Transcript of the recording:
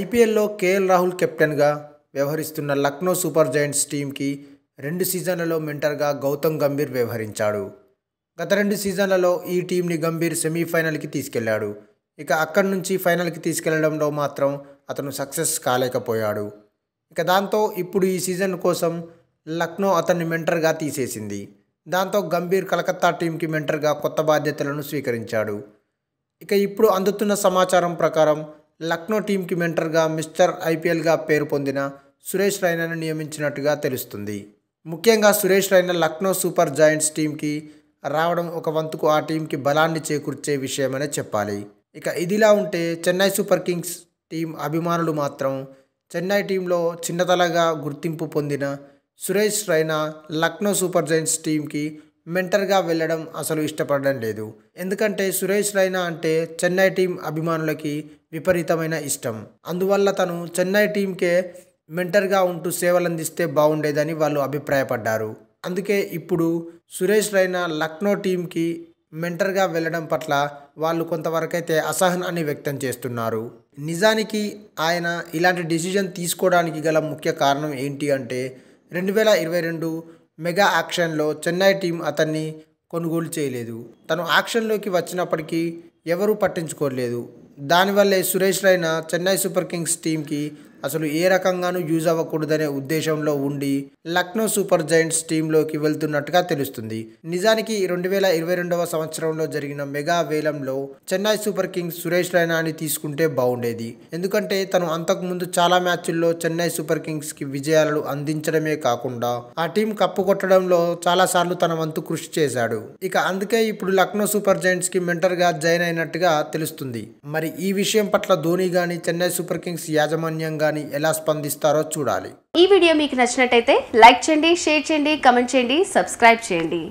ఐపీఎల్లో కేఎల్ రాహుల్ కెప్టెన్గా వ్యవహరిస్తున్న లక్నో సూపర్ జాయింట్స్ టీంకి రెండు సీజన్లలో మెంటర్గా గౌతమ్ గంభీర్ వ్యవహరించాడు గత రెండు సీజన్లలో ఈ టీంని గంభీర్ సెమీఫైనల్కి తీసుకెళ్లాడు ఇక అక్కడి నుంచి ఫైనల్కి తీసుకెళ్లడంలో మాత్రం అతను సక్సెస్ కాలేకపోయాడు ఇక దాంతో ఇప్పుడు ఈ సీజన్ కోసం లక్నో అతన్ని మెంటర్గా తీసేసింది దాంతో గంభీర్ కలకత్తా టీంకి మెంటర్గా కొత్త బాధ్యతలను స్వీకరించాడు ఇక ఇప్పుడు అందుతున్న సమాచారం ప్రకారం లక్నో టీంకి మెంటర్గా మిస్టర్ ఐపీఎల్గా పేరు పొందిన సురేష్ రైనాను నియమించినట్టుగా తెలుస్తుంది ముఖ్యంగా సురేష్ రైనా లక్నో సూపర్ జాయింట్స్ టీంకి రావడం ఒక వంతుకు ఆ టీంకి బలాన్ని చేకూర్చే విషయమనే చెప్పాలి ఇక ఇదిలా ఉంటే చెన్నై సూపర్ కింగ్స్ టీం అభిమానులు మాత్రం చెన్నై టీంలో చిన్నతలగా గుర్తింపు పొందిన సురేష్ రైనా లక్నో సూపర్ జైన్స్ టీంకి మెంటర్గా వెళ్ళడం అసలు ఇష్టపడడం లేదు ఎందుకంటే సురేష్ రైనా అంటే చెన్నై టీం అభిమానులకి విపరీతమైన ఇష్టం అందువల్ల తను చెన్నై టీంకే మెంటర్గా ఉంటూ సేవలందిస్తే బాగుండేదని వాళ్ళు అభిప్రాయపడ్డారు అందుకే ఇప్పుడు సురేష్ రైనా లక్నో టీంకి మెంటర్గా వెళ్ళడం పట్ల వాళ్ళు కొంతవరకైతే అసహనాన్ని వ్యక్తం చేస్తున్నారు నిజానికి ఆయన ఇలాంటి డిసిజన్ తీసుకోవడానికి గల ముఖ్య కారణం ఏంటి అంటే రెండు వేల ఇరవై రెండు మెగా యాక్షన్లో చెన్నై టీం అతన్ని కొనుగోలు చేయలేదు తను యాక్షన్లోకి వచ్చినప్పటికీ ఎవరూ పట్టించుకోలేదు దానివల్లే సురేష్ రైనా చెన్నై సూపర్ కింగ్స్ టీంకి అసలు ఏ రకంగానూ యూజ్ అవ్వకూడదనే ఉద్దేశంలో ఉండి లక్నో సూపర్ జైంట్స్ టీంలోకి వెళ్తున్నట్టుగా తెలుస్తుంది నిజానికి రెండు వేల ఇరవై రెండవ సంవత్సరంలో జరిగిన మెగా వేలంలో చెన్నై సూపర్ కింగ్స్ సురేష్ రైనాని తీసుకుంటే బాగుండేది ఎందుకంటే తను అంతకుముందు చాలా మ్యాచ్ల్లో చెన్నై సూపర్ కింగ్స్కి విజయాలను అందించడమే కాకుండా ఆ టీం కప్పు కొట్టడంలో చాలాసార్లు తన వంతు కృషి చేశాడు ఇక అందుకే ఇప్పుడు లక్నో సూపర్ జైంట్స్కి మెంటర్గా జాయిన్ అయినట్టుగా తెలుస్తుంది మరి ఈ విషయం పట్ల ధోని కానీ చెన్నై సూపర్ కింగ్స్ యాజమాన్యంగా దాన్ని ఎలా స్పందిస్తారో చూడాలి ఈ వీడియో మీకు నచ్చినట్టయితే లైక్ చేయండి షేర్ చేయండి కమెంట్ చేయండి సబ్స్క్రైబ్ చేయండి